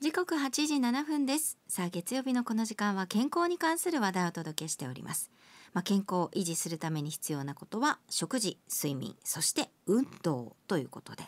時刻8時7分です。さあ、月曜日のこの時間は健康に関する話題をお届けしております。まあ、健康を維持するために必要なことは、食事、睡眠、そして運動ということで、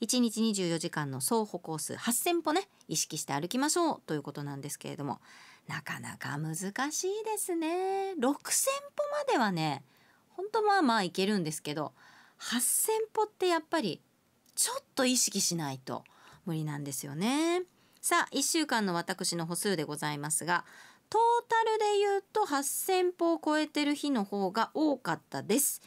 1日24時間の走歩コース8000歩ね、意識して歩きましょうということなんですけれども、なかなか難しいですね。6000歩まではね、本当まあまあいけるんですけど、8000歩ってやっぱりちょっと意識しないと無理なんですよね。さあ1週間の私の歩数でございますがトータルで言うと8,000歩を超えてる日の方が多かったです。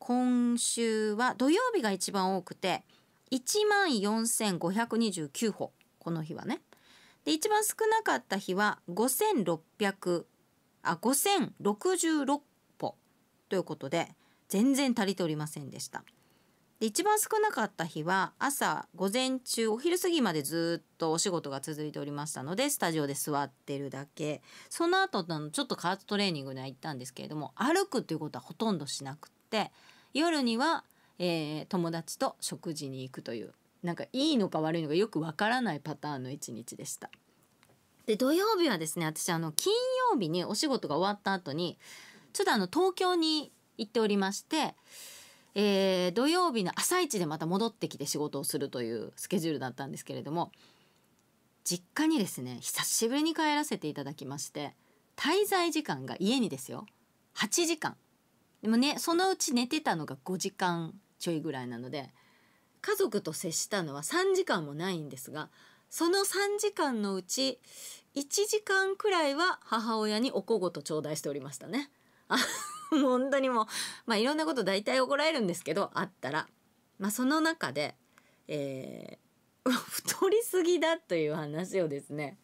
今週は土曜日が一番多くて14,529歩この日はね。で一番少なかった日は5,600あ5,066歩ということで全然足りておりませんでした。で一番少なかった日は朝午前中お昼過ぎまでずっとお仕事が続いておりましたのでスタジオで座ってるだけその後のちょっと加圧トレーニングには行ったんですけれども歩くっていうことはほとんどしなくって夜には、えー、友達と食事に行くというなんかいいのか悪いのかよくわからないパターンの一日でした。で土曜日はですね私あの金曜日にお仕事が終わった後にちょっとあの東京に行っておりまして。えー、土曜日の朝一でまた戻ってきて仕事をするというスケジュールだったんですけれども実家にですね久しぶりに帰らせていただきまして滞在時間が家にですよ8時間でもねそのうち寝てたのが5時間ちょいぐらいなので家族と接したのは3時間もないんですがその3時間のうち1時間くらいは母親におこごと頂戴しておりましたね。本当にもう、まあ、いろんなこと大体怒られるんですけどあったら、まあ、その中で、えー、太りすぎだという話をですね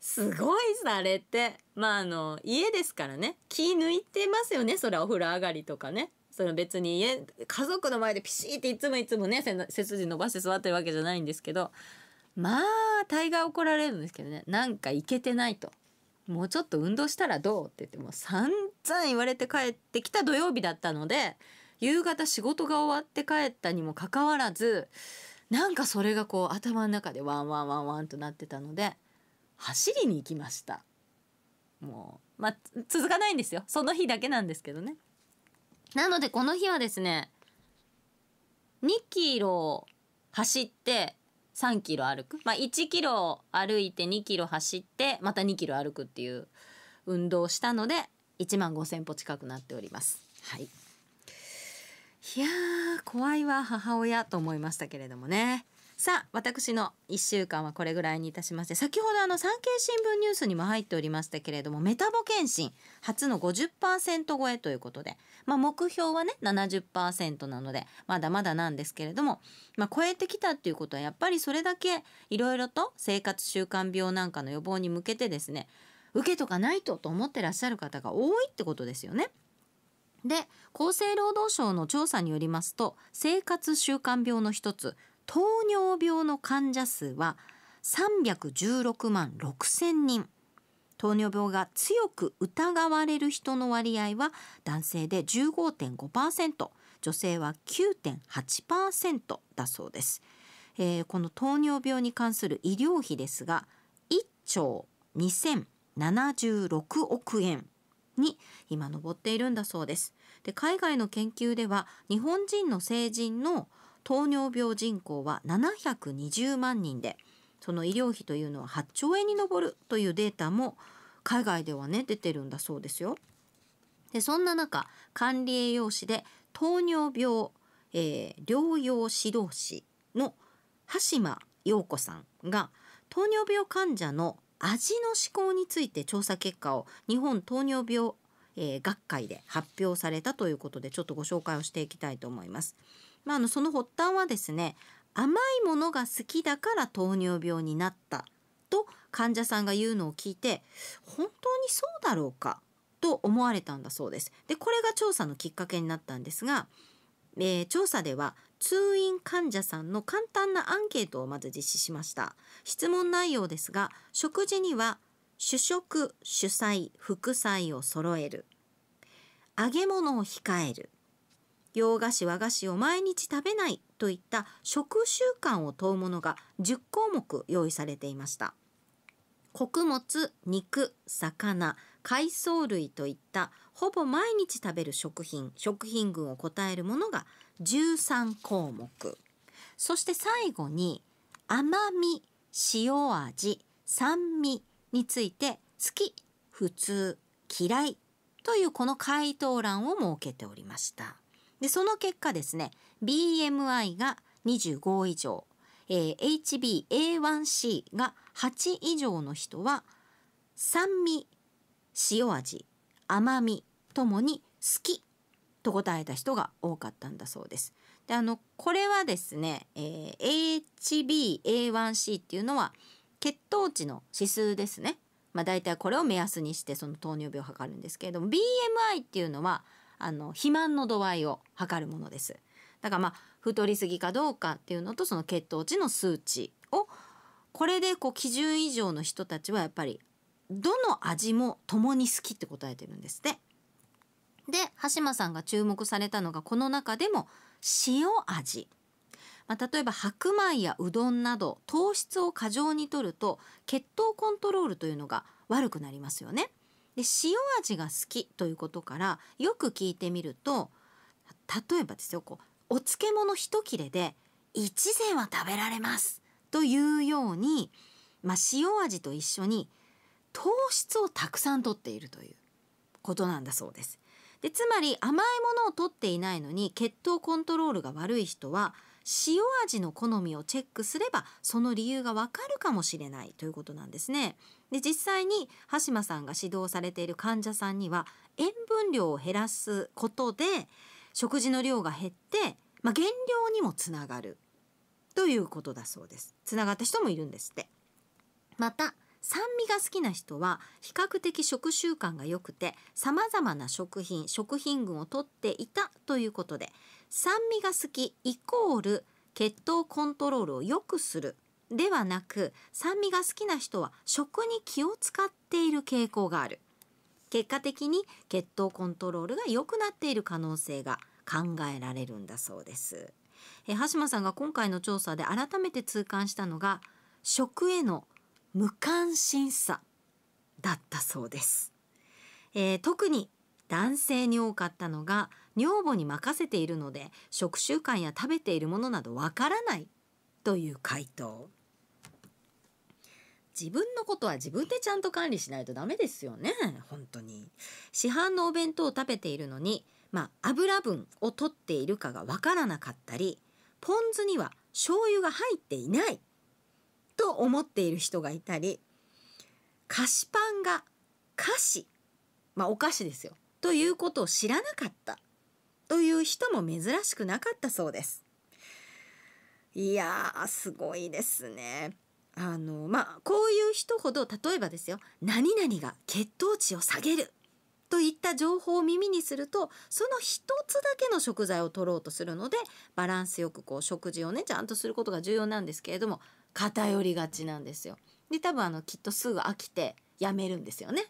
すごいされてまああの家ですからね気抜いてますよねそれお風呂上がりとかねその別に家家族の前でピシーっていつもいつもね背筋伸ばして座ってるわけじゃないんですけどまあ大概怒られるんですけどねなんかいけてないと。もうちょっと運動したらどうって言ってもざん言われて帰ってきた土曜日だったので夕方仕事が終わって帰ったにもかかわらずなんかそれがこう頭の中でワンワンワンワンとなってたので走りに行きましたもうまあ続かないんですよその日だけなんですけどねなのでこの日はですね2キロ走って3キロ歩く、まあ、1キロ歩いて2キロ走ってまた2キロ歩くっていう運動をしたので1万5千歩近くなっております。はい、いや怖いわ母親と思いましたけれどもね。さあ私の1週間はこれぐらいにいたしまして先ほどあの産経新聞ニュースにも入っておりましたけれどもメタボ検診初の50%超えということで、まあ、目標はね70%なのでまだまだなんですけれども、まあ、超えてきたっていうことはやっぱりそれだけいろいろと生活習慣病なんかの予防に向けてですね受けとかないとと思ってらっしゃる方が多いってことですよね。で厚生労働省の調査によりますと生活習慣病の一つ糖尿病の患者数は316万6,000人糖尿病が強く疑われる人の割合は男性で15.5%女性は9.8%だそうです、えー、この糖尿病に関する医療費ですが1兆2 0 76億円に今上っているんだそうです。で海外の研究では日本人の成人の糖尿病人口は720万人でその医療費というのは8兆円に上るというデータも海外ではね出てるんだそうですよ。でそんな中管理栄養士で糖尿病、えー、療養指導士の橋間陽子さんが糖尿病患者の味の思考について調査結果を日本糖尿病、えー、学会で発表されたということでちょっとご紹介をしていきたいと思います。まあ、あのその発端はですね甘いものが好きだから糖尿病になったと患者さんが言うのを聞いて本当にそうだろうかと思われたんだそうです。でこれが調査のきっかけになったんですが、えー、調査では通院患者さんの簡単なアンケートをまず実施しました。質問内容ですが、食事には主食、主菜、副菜を揃える。揚げ物を控える。洋菓子、和菓子を毎日食べないといった食習慣を問うものが10項目用意されていました。穀物、肉、魚、海藻類といったほぼ毎日食べる食品、食品群を答えるものが13項目そして最後に甘み塩味酸味について好き普通嫌いというこの回答欄を設けておりましたでその結果ですね BMI が25以上、えー、HbA1c が8以上の人は酸味塩味甘みともに好きと答えた人が多かったんだそうです。であのこれはですね、えー、HbA1c っていうのは血糖値の指数ですね。まあ、大体これを目安にしてその糖尿病を測るんですけれども BMI っていうのはあの肥満の度合いを測るものです。だからまあ太りすぎかどうかっていうのとその血糖値の数値をこれでこう基準以上の人たちはやっぱりどの味も共に好きって答えてるんですって。で橋間さんが注目されたのがこの中でも塩味。まあ、例えば白米やうどんなど糖質を過剰に摂ると血糖コントロールというのが悪くなりますよね。で塩味が好きということからよく聞いてみると例えばですよこうお漬物一切れで1膳は食べられますというように、まあ、塩味と一緒に糖質をたくさんとっているということなんだそうです。でつまり甘いものを取っていないのに血糖コントロールが悪い人は塩味の好みをチェックすればその理由がわかるかもしれないということなんですね。で実際に羽島さんが指導されている患者さんには塩分量を減らすことで食事の量が減って、まあ、減量にもつながるということだそうです。つながった人もいるんですって。また酸味が好きな人は比較的食習慣が良くて様々な食品食品群をとっていたということで酸味が好きイコール血糖コントロールを良くするではなく酸味が好きな人は食に気を使っている傾向がある結果的に血糖コントロールが良くなっている可能性が考えられるんだそうですえ橋間さんが今回の調査で改めて痛感したのが食への無関心さだったそうです、えー、特に男性に多かったのが女房に任せているので食習慣や食べているものなどわからないという回答自分のことは自分でちゃんと管理しないとダメですよね本当に市販のお弁当を食べているのにまあ、油分を取っているかがわからなかったりポン酢には醤油が入っていないと思っている人がいたり菓子パンが菓子まあお菓子ですよということを知らなかったという人も珍しくなかったそうです。いやーすごいですね。あのまあこういう人ほど例えばですよ何々が血糖値を下げるといった情報を耳にするとその一つだけの食材を取ろうとするのでバランスよくこう食事をねちゃんとすることが重要なんですけれども偏りがちなんですよ。で多分あのきっとすぐ飽きてやめるんですよね。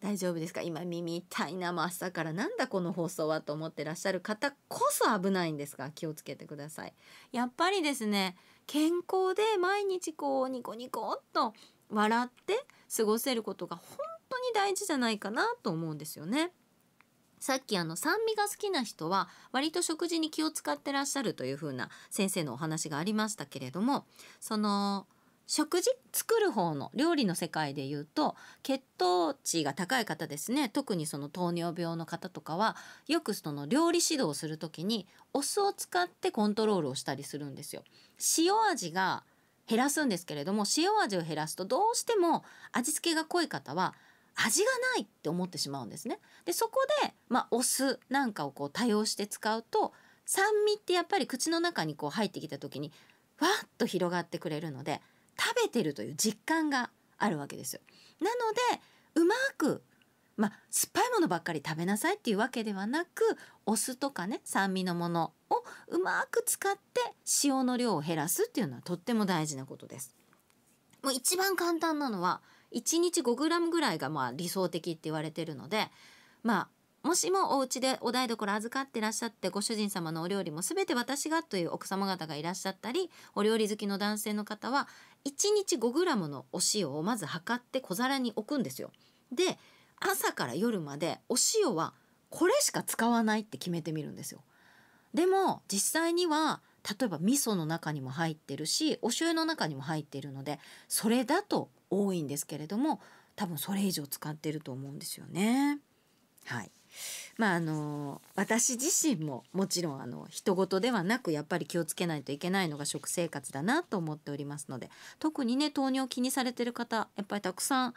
大丈夫ですか今耳痛いなもう朝からなんだこの放送はと思ってらっしゃる方こそ危ないんですが気をつけてください。やっぱりですね健康で毎日こうニコニコっと笑って過ごせることが本当に大事じゃないかなと思うんですよね。さっきあの酸味が好きな人は割と食事に気を使ってらっしゃるというふうな先生のお話がありましたけれどもその食事作る方の料理の世界で言うと血糖値が高い方ですね特にその糖尿病の方とかはよくその料理指導をする時にお酢を使ってコントロールをしたりするんですよ。塩味が減らすんですけれども塩味を減らすとどうしても味付けが濃い方は味がないって思ってしまうんですね。でそこで、まあ、お酢なんかをこう多用して使うと酸味ってやっぱり口の中にこう入ってきた時にわっと広がってくれるので食べてるという実感があるわけですよ。なのでうまくまあ、酸っぱいものばっかり食べなさいっていうわけではなくお酢とかね酸味のものをうまく使って塩の量を減らすっていうのはとっても大事なことです。もう一番簡単なのは1日 5g ぐらいがまあ理想的って言われてるのでまあもしもお家でお台所預かってらっしゃってご主人様のお料理も全て私がという奥様方がいらっしゃったりお料理好きの男性の方は1日 5g のお塩をまず測って小皿に置くんですよ。で朝から夜までお塩はこれしか使わないって決めてみるんですよ。でも実際には例えば味噌の中にも入ってるしお醤油の中にも入っているのでそれだと多いんですけれども多分それ以上使ってると思うんですよね。はいまあ、あの私自身ももちろんあの人事ではなくやっぱり気をつけないといけないのが食生活だなと思っておりますので特にね糖尿気にされてる方やっぱりたくさん